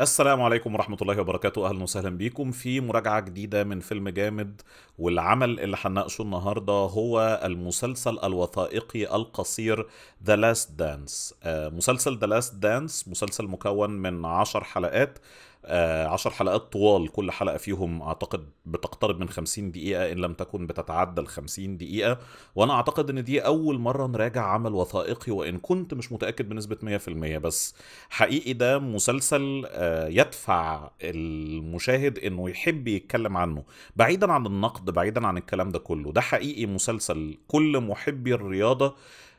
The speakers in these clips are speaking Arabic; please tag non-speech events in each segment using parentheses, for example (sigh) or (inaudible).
السلام عليكم ورحمة الله وبركاته أهلا وسهلا بيكم في مراجعة جديدة من فيلم جامد والعمل اللي هنناقشه النهاردة هو المسلسل الوثائقي القصير The Last Dance آه، مسلسل The Last Dance مسلسل مكون من عشر حلقات آه، عشر حلقات طوال كل حلقة فيهم أعتقد بتقترب من 50 دقيقة إن لم تكن بتتعدى ال 50 دقيقة وأنا أعتقد إن دي أول مرة نراجع عمل وثائقي وإن كنت مش متأكد بنسبة 100% بس حقيقي ده مسلسل آه، يدفع المشاهد إنه يحب يتكلم عنه بعيدا عن النقد بعيدا عن الكلام ده كله ده حقيقي مسلسل كل محبي الرياضة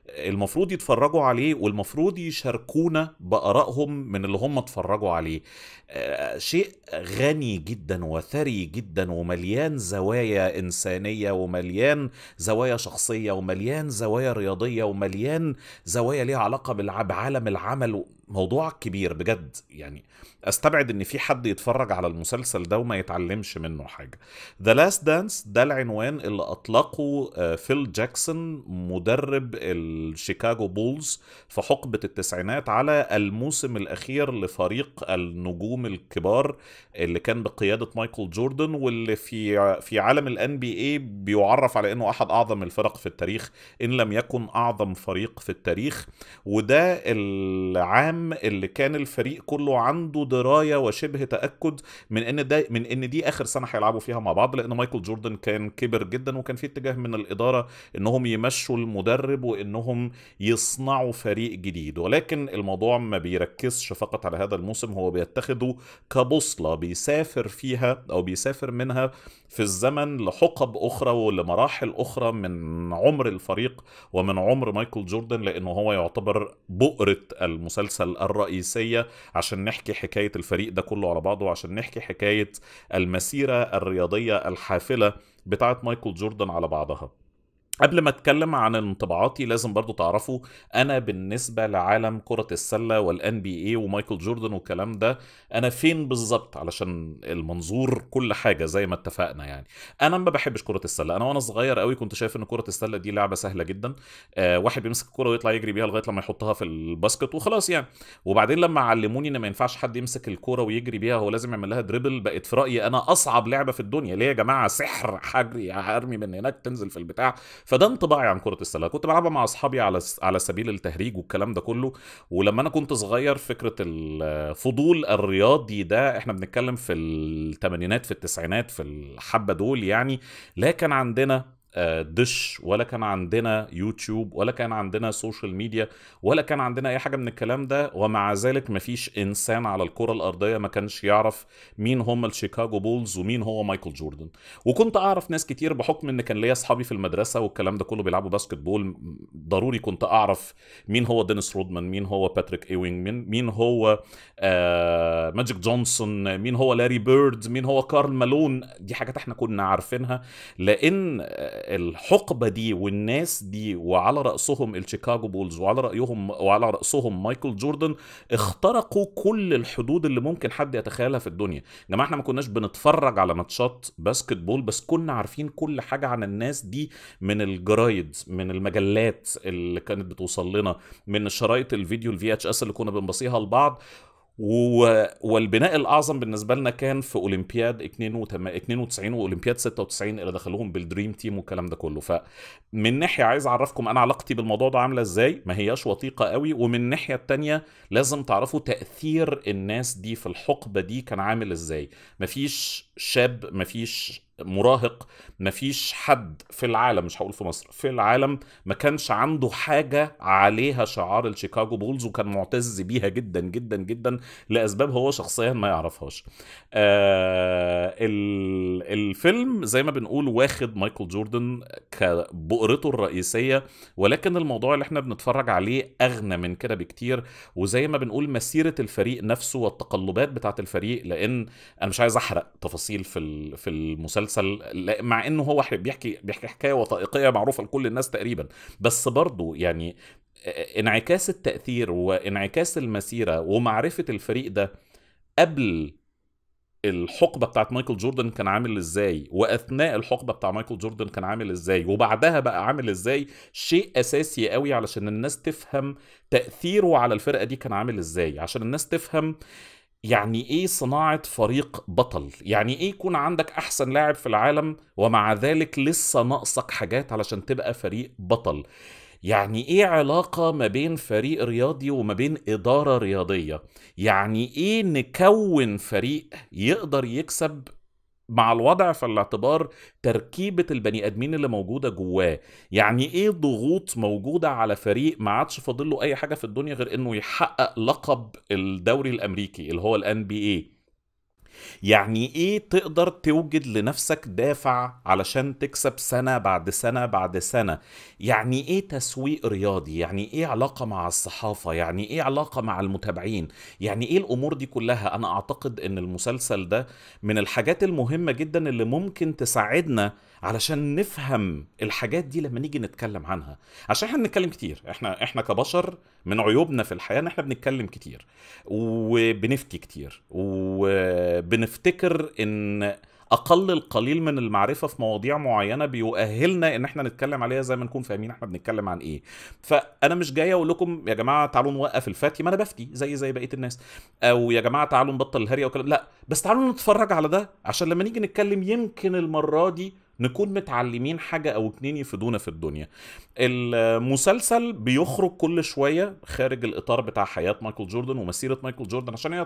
المفروض يتفرجوا عليه والمفروض يشاركونا بارائهم من اللي هم اتفرجوا عليه آه، شيء غني جدا وثري جدا ومليان زوايا انسانيه ومليان زوايا شخصيه ومليان زوايا رياضيه ومليان زوايا ليها علاقه بالعالم العمل موضوع كبير بجد يعني استبعد ان في حد يتفرج على المسلسل ده وما يتعلمش منه حاجه ذا لاست دانس ده العنوان اللي اطلقه آه، فيل جاكسون مدرب الشيكاغو بولز في حقبه التسعينات على الموسم الاخير لفريق النجوم الكبار اللي كان بقياده مايكل جوردن واللي في في عالم الان بي اي بيعرف على انه احد اعظم الفرق في التاريخ ان لم يكن اعظم فريق في التاريخ وده العام العام اللي كان الفريق كله عنده درايه وشبه تاكد من ان ده من ان دي اخر سنه هيلعبوا فيها مع بعض لان مايكل جوردن كان كبر جدا وكان في اتجاه من الاداره انهم يمشوا المدرب وانهم يصنعوا فريق جديد ولكن الموضوع ما بيركزش فقط على هذا الموسم هو بيتخذه كبوصله بيسافر فيها او بيسافر منها في الزمن لحقب اخرى ولمراحل اخرى من عمر الفريق ومن عمر مايكل جوردن لانه هو يعتبر بؤره المسلسل المسلسل الرئيسية عشان نحكي حكاية الفريق ده كله على بعضه وعشان نحكي حكاية المسيرة الرياضية الحافلة بتاعت مايكل جوردن على بعضها قبل ما اتكلم عن انطباعاتي لازم برضو تعرفوا انا بالنسبه لعالم كره السله والان بي اي ومايكل جوردن والكلام ده انا فين بالظبط علشان المنظور كل حاجه زي ما اتفقنا يعني انا ما بحبش كره السله انا وانا صغير قوي كنت شايف ان كره السله دي لعبه سهله جدا آه واحد بيمسك الكره ويطلع يجري بيها لغايه لما يحطها في الباسكت وخلاص يعني وبعدين لما علموني ان ما ينفعش حد يمسك الكره ويجري بيها هو لازم يعمل لها دريبل بقت في رايي انا اصعب لعبه في الدنيا ليه يا جماعه سحر حجري هرمي من هناك تنزل في البتاع فده انطباعي عن كره السله كنت بلعبها مع اصحابي على على سبيل التهريج والكلام ده كله ولما انا كنت صغير فكره الفضول الرياضي ده احنا بنتكلم في الثمانينات في التسعينات في الحبه دول يعني لا كان عندنا دش ولا كان عندنا يوتيوب ولا كان عندنا سوشيال ميديا ولا كان عندنا اي حاجه من الكلام ده ومع ذلك مفيش انسان على الكره الارضيه ما كانش يعرف مين هم الشيكاغو بولز ومين هو مايكل جوردن وكنت اعرف ناس كتير بحكم ان كان ليا اصحابي في المدرسه والكلام ده كله بيلعبوا باسكت بول ضروري كنت اعرف مين هو دينيس رودمان مين هو باتريك ايوينج مين مين هو آه ماجيك جونسون مين هو لاري بيرد مين هو كارل مالون دي حاجات احنا كنا عارفينها لان الحقبه دي والناس دي وعلى راسهم الشيكاغو بولز وعلى رايهم وعلى راسهم مايكل جوردن اخترقوا كل الحدود اللي ممكن حد يتخيلها في الدنيا يا جماعه احنا ما كناش بنتفرج على ماتشات باسكت بول بس كنا عارفين كل حاجه عن الناس دي من الجرايد من المجلات اللي كانت بتوصل لنا من شرايط الفيديو الفي اتش اس اللي كنا بنبصيها لبعض والبناء الاعظم بالنسبه لنا كان في اولمبياد 92 واولمبياد 96 اللي دخلوهم بالدريم تيم والكلام ده كله فمن ناحيه عايز اعرفكم انا علاقتي بالموضوع ده عامله ازاي ما هياش وثيقه قوي ومن الناحيه الثانيه لازم تعرفوا تاثير الناس دي في الحقبه دي كان عامل ازاي مفيش شاب مفيش مراهق مفيش حد في العالم مش هقول في مصر في العالم ما كانش عنده حاجة عليها شعار الشيكاغو بولز وكان معتز بيها جدا جدا جدا لأسباب هو شخصيا ما يعرفهاش آه الفيلم زي ما بنقول واخد مايكل جوردن كبؤرته الرئيسية ولكن الموضوع اللي احنا بنتفرج عليه أغنى من كده بكتير وزي ما بنقول مسيرة الفريق نفسه والتقلبات بتاعة الفريق لأن أنا مش عايز أحرق تفاصيل في في المسلسل المسلسل مع انه هو بيحكي بيحكي حكايه وثائقيه معروفه لكل الناس تقريبا بس برضه يعني انعكاس التاثير وانعكاس المسيره ومعرفه الفريق ده قبل الحقبه بتاعت مايكل جوردن كان عامل ازاي واثناء الحقبه بتاع مايكل جوردن كان عامل ازاي وبعدها بقى عامل ازاي شيء اساسي قوي علشان الناس تفهم تاثيره على الفرقه دي كان عامل ازاي عشان الناس تفهم آه يعني ايه صناعه فريق بطل يعني ايه يكون عندك احسن لاعب في العالم ومع ذلك لسه ناقصك حاجات علشان تبقى فريق بطل يعني ايه علاقة ما بين فريق رياضي وما بين إدارة رياضية؟ يعني ايه نكون فريق يقدر يكسب مع الوضع في الاعتبار تركيبه البني ادمين اللي موجوده جواه يعني ايه ضغوط موجوده على فريق ما عادش فاضله اي حاجه في الدنيا غير انه يحقق لقب الدوري الامريكي اللي هو الـ بي يعني ايه تقدر توجد لنفسك دافع علشان تكسب سنه بعد سنه بعد سنه يعني ايه تسويق رياضي يعني ايه علاقه مع الصحافه يعني ايه علاقه مع المتابعين يعني ايه الامور دي كلها انا اعتقد ان المسلسل ده من الحاجات المهمه جدا اللي ممكن تساعدنا علشان نفهم الحاجات دي لما نيجي نتكلم عنها عشان احنا بنتكلم كتير احنا احنا كبشر من عيوبنا في الحياه ان احنا بنتكلم كتير وبنفتي كتير و بنفتكر ان اقل القليل من المعرفه في مواضيع معينه بيؤهلنا ان احنا نتكلم عليها زي ما نكون فاهمين احنا بنتكلم عن ايه فانا مش جاي اقول لكم يا جماعه تعالوا نوقف الفتي ما انا بفتي زي زي بقيه الناس او يا جماعه تعالوا نبطل الهريه او لا بس تعالوا نتفرج على ده عشان لما نيجي نتكلم يمكن المره دي نكون متعلمين حاجة أو اتنين يفيدونا في الدنيا المسلسل بيخرج كل شوية خارج الإطار بتاع حياة مايكل جوردن ومسيرة مايكل جوردن عشان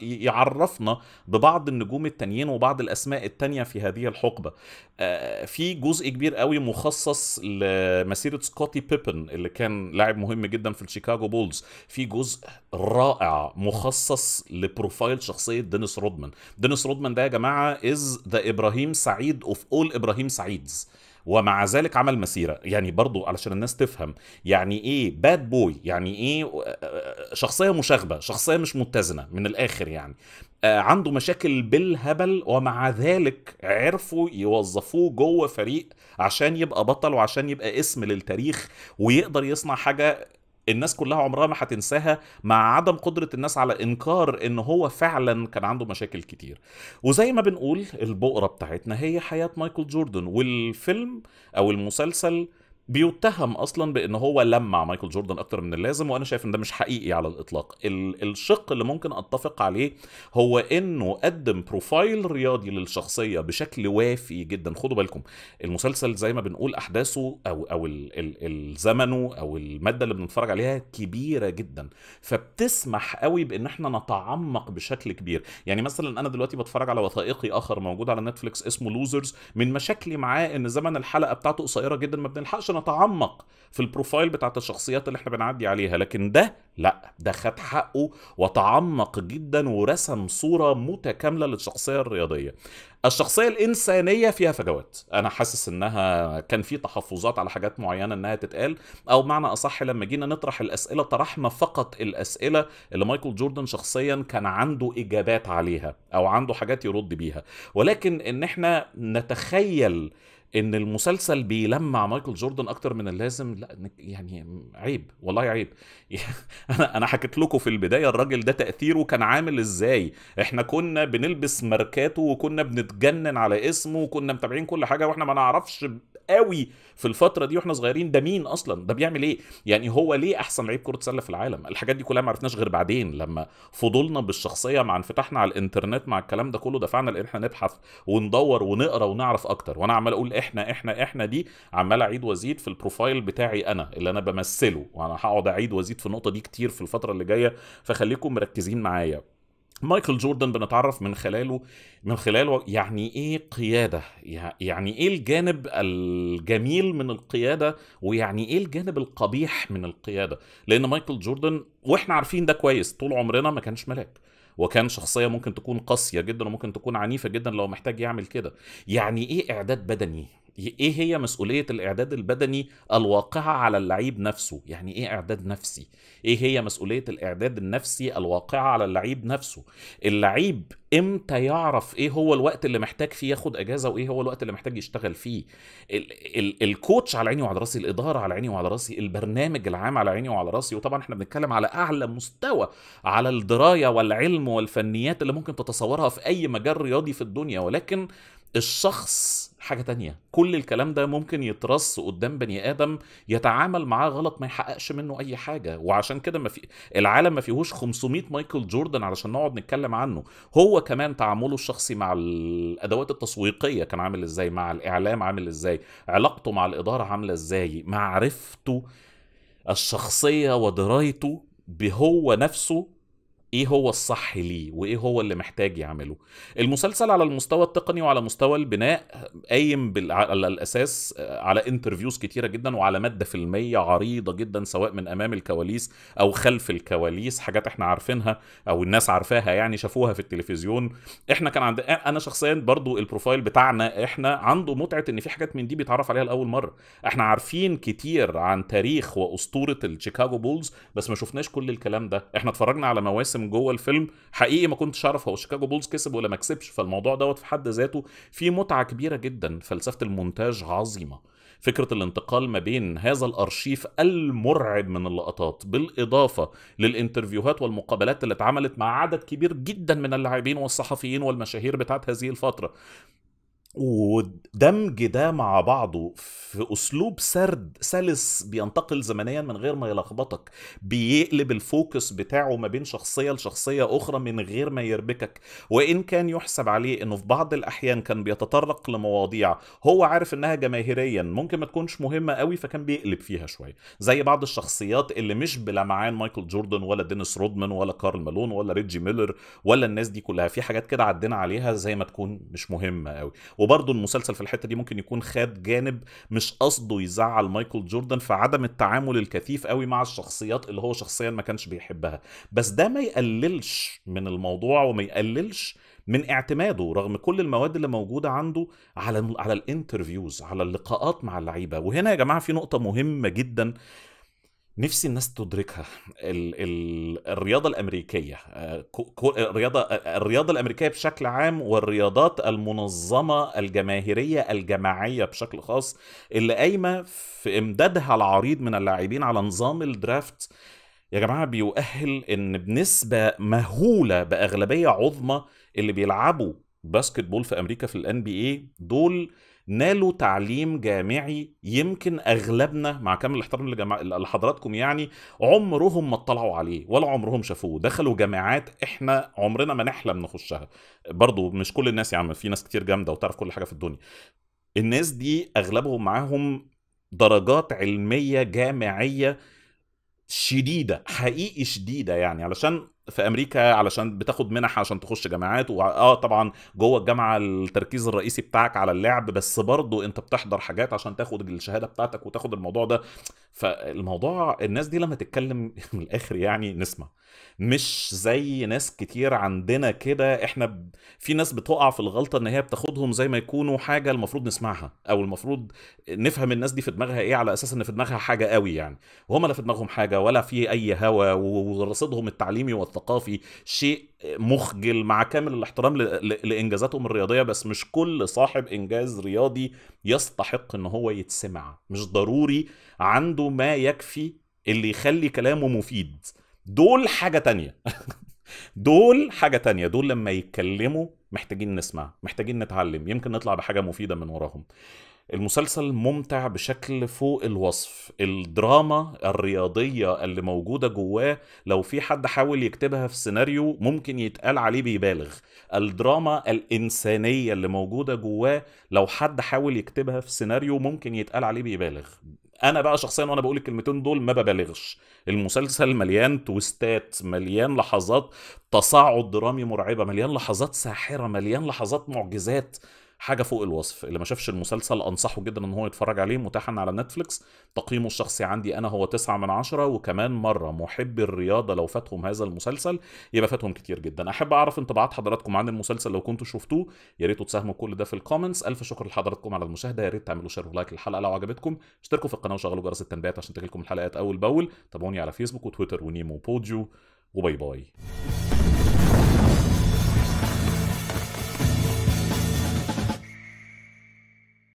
يعرفنا ببعض النجوم التانيين وبعض الأسماء التانية في هذه الحقبة آه، في جزء كبير قوي مخصص لمسيرة سكوتي بيبن اللي كان لاعب مهم جدا في الشيكاغو بولز في جزء رائع مخصص لبروفايل شخصية دينيس رودمان دينيس رودمان ده يا جماعة از ذا إبراهيم سعيد اوف اول ابراهيم سعيدز ومع ذلك عمل مسيره يعني برضو علشان الناس تفهم يعني ايه باد بوي يعني ايه آه، آه، آه، شخصيه مشاغبه شخصيه مش متزنه من الاخر يعني عنده مشاكل بالهبل ومع ذلك عرفوا يوظفوه جوه فريق عشان يبقى بطل وعشان يبقى اسم للتاريخ ويقدر يصنع حاجه الناس كلها عمرها ما هتنساها مع عدم قدره الناس على انكار ان هو فعلا كان عنده مشاكل كتير وزي ما بنقول البؤره بتاعتنا هي حياه مايكل جوردن والفيلم او المسلسل بيتهم اصلا بان هو لمع مايكل جوردن اكتر من اللازم وانا شايف ان ده مش حقيقي على الاطلاق الشق اللي ممكن اتفق عليه هو انه قدم بروفايل رياضي للشخصيه بشكل وافي جدا خدوا بالكم المسلسل زي ما بنقول احداثه او او الزمنه او الماده اللي بنتفرج عليها كبيره جدا فبتسمح قوي بان احنا نتعمق بشكل كبير يعني مثلا انا دلوقتي بتفرج على وثائقي اخر موجود على نتفليكس اسمه لوزرز من مشاكلي معاه ان زمن الحلقه بتاعته قصيره جدا ما بنلحقش نتعمق في البروفايل بتاعت الشخصيات اللي احنا بنعدي عليها لكن ده لا ده خد حقه وتعمق جدا ورسم صوره متكامله للشخصيه الرياضيه الشخصيه الانسانيه فيها فجوات انا حاسس انها كان في تحفظات على حاجات معينه انها تتقال او معنى اصح لما جينا نطرح الاسئله طرحنا فقط الاسئله اللي مايكل جوردن شخصيا كان عنده اجابات عليها او عنده حاجات يرد بيها ولكن ان احنا نتخيل ان المسلسل بيلمع مايكل جوردن اكتر من اللازم لا يعني عيب والله عيب (laughs) انا انا حكيت لكم في البدايه الراجل ده تاثيره كان عامل ازاي احنا كنا بنلبس ماركاته وكنا بنتجنن على اسمه وكنا متابعين كل حاجه واحنا ما نعرفش قوي في الفتره دي واحنا صغيرين ده مين اصلا ده بيعمل ايه يعني هو ليه احسن لعيب كره سله في العالم الحاجات دي كلها ما عرفناش غير بعدين لما فضولنا بالشخصيه مع انفتاحنا على الانترنت مع الكلام ده كله دفعنا لان احنا نبحث وندور ونقرا ونعرف اكتر وانا عمال اقول احنا احنا احنا دي عمال اعيد وازيد في البروفايل بتاعي انا اللي انا بمثله وانا هقعد اعيد وازيد في النقطه دي كتير في الفتره اللي جايه فخليكم مركزين معايا مايكل جوردن بنتعرف من خلاله من خلاله يعني ايه قياده يعني ايه الجانب الجميل من القياده ويعني ايه الجانب القبيح من القياده لان مايكل جوردن واحنا عارفين ده كويس طول عمرنا ما كانش ملاك وكان شخصيه ممكن تكون قاسيه جدا وممكن تكون عنيفه جدا لو محتاج يعمل كده يعني ايه اعداد بدني ايه هي مسؤوليه الاعداد البدني الواقعه على اللعيب نفسه يعني ايه اعداد نفسي ايه هي مسؤوليه الاعداد النفسي الواقعه على اللعيب نفسه اللعيب امتى يعرف ايه هو الوقت اللي محتاج فيه ياخد اجازه وايه هو الوقت اللي محتاج يشتغل فيه ال- ال- الكوتش على عيني وعلى راسي الاداره على عيني وعلى راسي البرنامج العام على عيني وعلى راسي وطبعا احنا بنتكلم على اعلى مستوى على الدرايه والعلم والفنيات اللي ممكن تتصورها في اي مجال رياضي في الدنيا ولكن الشخص حاجه تانية كل الكلام ده ممكن يترص قدام بني ادم يتعامل معاه غلط ما يحققش منه اي حاجه وعشان كده ما في العالم ما فيهوش 500 مايكل جوردن علشان نقعد نتكلم عنه هو كمان تعامله الشخصي مع الادوات التسويقيه كان عامل ازاي مع الاعلام عامل ازاي علاقته مع الاداره عامله ازاي معرفته الشخصيه ودرايته بهو نفسه ايه هو الصح ليه وايه هو اللي محتاج يعمله المسلسل على المستوى التقني وعلى مستوى البناء قايم بال... على الاساس آه، على انترفيوز كتيره جدا وعلى ماده فيلميه عريضه جدا سواء من امام الكواليس او خلف الكواليس حاجات احنا عارفينها او الناس عارفاها يعني شافوها في التلفزيون احنا كان عند انا شخصيا برضو البروفايل بتاعنا احنا عنده متعه ان في حاجات من دي بيتعرف عليها لاول مره احنا عارفين كتير عن تاريخ واسطوره الشيكاغو بولز بس ما شفناش كل الكلام ده احنا اتفرجنا على مواسم بيترسم جوه الفيلم حقيقي ما كنتش اعرف هو شيكاغو بولز كسب ولا ما كسبش فالموضوع دوت في حد ذاته فيه متعه كبيره جدا فلسفه المونتاج عظيمه فكرة الانتقال ما بين هذا الأرشيف المرعب من اللقطات بالإضافة للإنترفيوهات والمقابلات اللي اتعملت مع عدد كبير جدا من اللاعبين والصحفيين والمشاهير بتاعت هذه الفترة ودمج ده مع بعضه في اسلوب سرد سلس بينتقل زمنيا من غير ما يلخبطك بيقلب الفوكس بتاعه ما بين شخصيه لشخصيه اخرى من غير ما يربكك وان كان يحسب عليه انه في بعض الاحيان كان بيتطرق لمواضيع هو عارف انها جماهيريا ممكن ما تكونش مهمه قوي فكان بيقلب فيها شويه زي بعض الشخصيات اللي مش بلمعان مايكل جوردن ولا دينيس رودمان ولا كارل مالون ولا ريجي ميلر ولا الناس دي كلها في حاجات كده عدينا عليها زي ما تكون مش مهمه قوي وبرضه المسلسل في الحته دي ممكن يكون خد جانب مش قصده يزعل مايكل جوردن فعدم التعامل الكثيف قوي مع الشخصيات اللي هو شخصيا ما كانش بيحبها بس ده ما يقللش من الموضوع وما يقللش من اعتماده رغم كل المواد اللي موجوده عنده على على الانترفيوز على اللقاءات مع اللعيبه وهنا يا جماعه في نقطه مهمه جدا نفسي الناس تدركها ال ال الرياضه الامريكيه آه، الرياضه الرياضه الامريكيه بشكل عام والرياضات المنظمه الجماهيريه الجماعيه بشكل خاص اللي قايمه في امدادها العريض من اللاعبين على نظام الدرافت يا جماعه بيؤهل ان بنسبه مهوله باغلبيه عظمى اللي بيلعبوا باسكت بول في امريكا في الان بي اي دول نالوا تعليم جامعي يمكن اغلبنا مع كامل الاحترام لحضراتكم يعني عمرهم ما اطلعوا عليه ولا عمرهم شافوه دخلوا جامعات احنا عمرنا ما نحلم نخشها برضو مش كل الناس يا عم في ناس كتير جامده وتعرف كل حاجه في الدنيا الناس دي اغلبهم معاهم درجات علميه جامعيه شديده حقيقي شديده يعني علشان في امريكا علشان بتاخد منح عشان تخش جامعات واه طبعا جوه الجامعه التركيز الرئيسي بتاعك على اللعب بس برضه انت بتحضر حاجات عشان تاخد الشهاده بتاعتك وتاخد الموضوع ده فالموضوع الناس دي لما تتكلم (laughs) من الاخر يعني نسمع مش زي ناس كتير عندنا كده احنا ب... في ناس بتقع في الغلطه ان هي بتاخدهم زي ما يكونوا حاجه المفروض نسمعها او المفروض نفهم الناس دي في دماغها ايه على اساس ان في دماغها حاجه قوي يعني وهم لا في دماغهم حاجه ولا في اي هوا ورصيدهم التعليمي الثقافي شيء مخجل مع كامل الاحترام لانجازاتهم الرياضيه بس مش كل صاحب انجاز رياضي يستحق ان هو يتسمع مش ضروري عنده ما يكفي اللي يخلي كلامه مفيد دول حاجه تانية (laughs) دول حاجه تانية دول لما يتكلموا محتاجين نسمع محتاجين نتعلم يمكن نطلع بحاجه مفيده من وراهم المسلسل ممتع بشكل فوق الوصف الدراما الرياضية اللي موجودة جواه لو في حد حاول يكتبها في سيناريو ممكن يتقال عليه بيبالغ الدراما الإنسانية اللي موجودة جواه لو حد حاول يكتبها في سيناريو ممكن يتقال عليه بيبالغ انا بقى شخصيا وانا بقول الكلمتين دول ما ببالغش المسلسل مليان تويستات مليان لحظات تصاعد درامي مرعبه مليان لحظات ساحره مليان لحظات معجزات حاجه فوق الوصف اللي ما شافش المسلسل انصحه جدا ان هو يتفرج عليه متاحا على نتفليكس تقييمه الشخصي عندي انا هو 9 من 10 وكمان مره محبي الرياضه لو فاتهم هذا المسلسل يبقى فاتهم كتير جدا احب اعرف انطباعات حضراتكم عن المسلسل لو كنتوا شفتوه يا ريتوا تساهموا كل ده في الكومنتس الف شكر لحضراتكم على المشاهده يا ريت تعملوا شير ولايك للحلقه لو عجبتكم اشتركوا في القناه وشغلوا جرس التنبيهات عشان تجيلكم الحلقات اول باول تابعوني على فيسبوك وتويتر ونيمو بوديو وباي باي